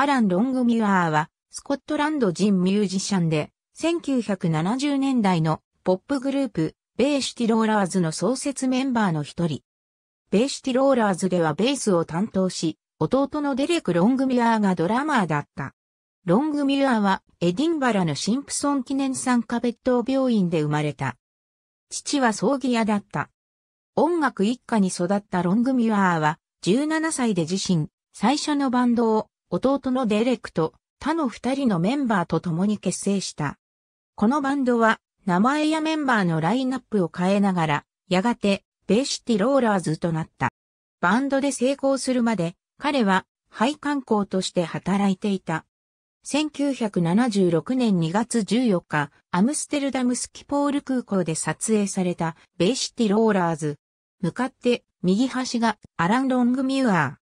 アラン・ロングミュアーは、スコットランド人ミュージシャンで、1970年代のポップグループ、ベーシティローラーズの創設メンバーの一人。ベーシティローラーズではベースを担当し、弟のデレク・ロングミュアーがドラマーだった。ロングミュアーはエディンバラのシンプソン記念産科別当病院で生まれた。父は葬儀屋だった。音楽一家に育ったロングミュアーは17歳で自身最初のバンドを弟のデレクと他の二人のメンバーと共に結成した。このバンドは名前やメンバーのラインナップを変えながら、やがてベイシティローラーズとなった。バンドで成功するまで彼は配管工として働いていた。1976年2月14日、アムステルダムスキポール空港で撮影されたベイシティローラーズ。向かって右端がアラン・ロングミュアー。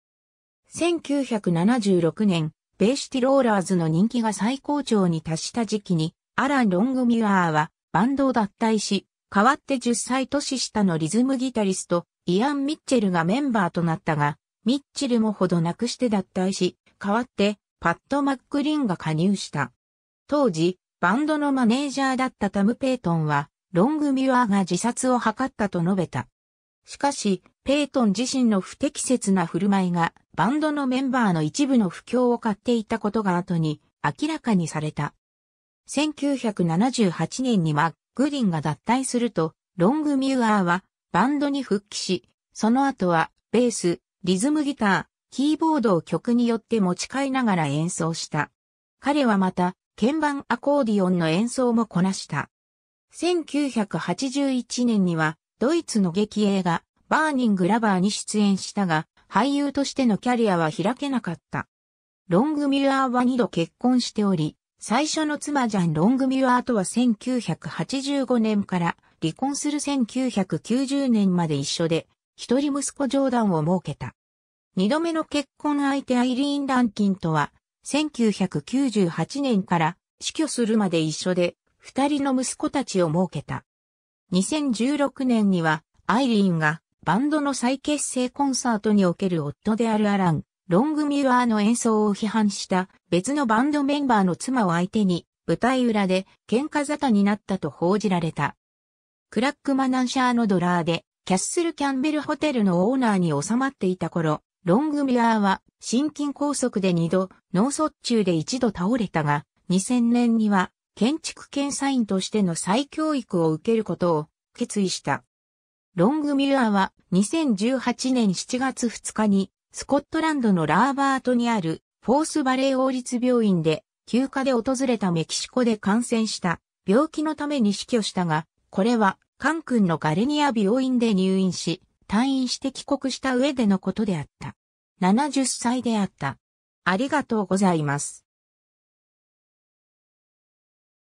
1976年、ベーシティローラーズの人気が最高潮に達した時期に、アラン・ロングミュアーはバンドを脱退し、代わって10歳年下のリズムギタリスト、イアン・ミッチェルがメンバーとなったが、ミッチェルもほどなくして脱退し、代わってパッド・マックリンが加入した。当時、バンドのマネージャーだったタム・ペイトンは、ロングミュアーが自殺を図ったと述べた。しかし、ペイトン自身の不適切な振る舞いがバンドのメンバーの一部の不況を買っていたことが後に明らかにされた。1978年にマッグリンが脱退すると、ロングミュアーはバンドに復帰し、その後はベース、リズムギター、キーボードを曲によって持ち替えながら演奏した。彼はまた、鍵盤アコーディオンの演奏もこなした。1981年には、ドイツの劇映画、バーニングラバーに出演したが、俳優としてのキャリアは開けなかった。ロングミュアーは2度結婚しており、最初の妻ジャン・ロングミュアーとは1985年から離婚する1990年まで一緒で、一人息子ジョーダンを設けた。二度目の結婚相手アイリーン・ランキンとは、1998年から死去するまで一緒で、二人の息子たちを設けた。2016年には、アイリーンがバンドの再結成コンサートにおける夫であるアラン、ロングミュアーの演奏を批判した別のバンドメンバーの妻を相手に舞台裏で喧嘩沙汰になったと報じられた。クラックマナンシャーのドラーでキャッスルキャンベルホテルのオーナーに収まっていた頃、ロングミュアーは心筋梗塞で2度、脳卒中で1度倒れたが、2000年には建築検査員としての再教育を受けることを決意した。ロングミュアは2018年7月2日にスコットランドのラーバートにあるフォースバレー王立病院で休暇で訪れたメキシコで感染した病気のために死去したが、これはカン君のガレニア病院で入院し、退院して帰国した上でのことであった。70歳であった。ありがとうございます。